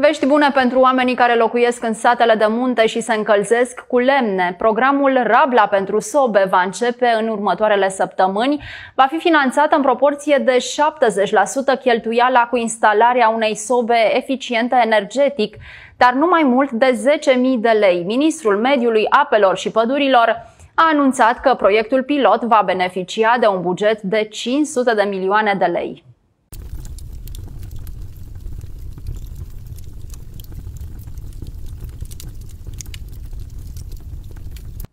Vești bune pentru oamenii care locuiesc în satele de munte și se încălzesc cu lemne. Programul Rabla pentru sobe va începe în următoarele săptămâni. Va fi finanțat în proporție de 70% cheltuiala cu instalarea unei sobe eficiente energetic, dar nu mai mult de 10.000 de lei. Ministrul Mediului, Apelor și Pădurilor a anunțat că proiectul pilot va beneficia de un buget de 500 de milioane de lei.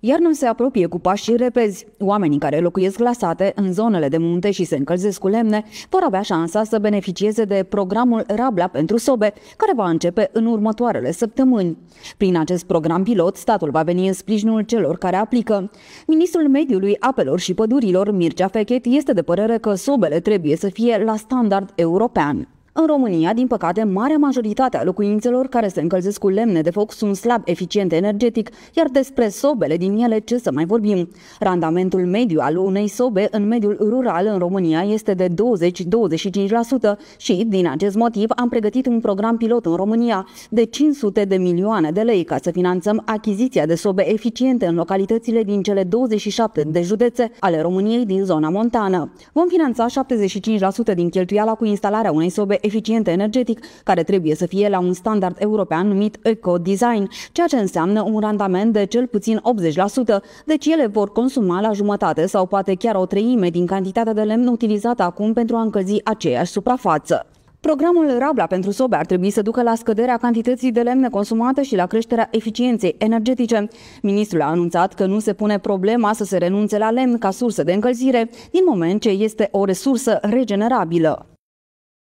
Iarna se apropie cu pași și repezi. Oamenii care locuiesc la sate, în zonele de munte și se încălzesc cu lemne, vor avea șansa să beneficieze de programul Rabla pentru sobe, care va începe în următoarele săptămâni. Prin acest program pilot, statul va veni în sprijinul celor care aplică. Ministrul Mediului, Apelor și Pădurilor, Mircea Fechet, este de părere că sobele trebuie să fie la standard european. În România, din păcate, marea majoritate a locuințelor care se încălzesc cu lemne de foc sunt slab eficiente energetic, iar despre sobele din ele ce să mai vorbim. Randamentul mediu al unei sobe în mediul rural în România este de 20-25% și, din acest motiv, am pregătit un program pilot în România de 500 de milioane de lei ca să finanțăm achiziția de sobe eficiente în localitățile din cele 27 de județe ale României din zona montană. Vom finanța 75% din cheltuiala cu instalarea unei sobe eficiente energetic, care trebuie să fie la un standard european numit eco-design, ceea ce înseamnă un randament de cel puțin 80%, deci ele vor consuma la jumătate sau poate chiar o treime din cantitatea de lemn utilizată acum pentru a încălzi aceeași suprafață. Programul Rabla pentru sobe ar trebui să ducă la scăderea cantității de lemne consumate și la creșterea eficienței energetice. Ministrul a anunțat că nu se pune problema să se renunțe la lemn ca sursă de încălzire, din moment ce este o resursă regenerabilă.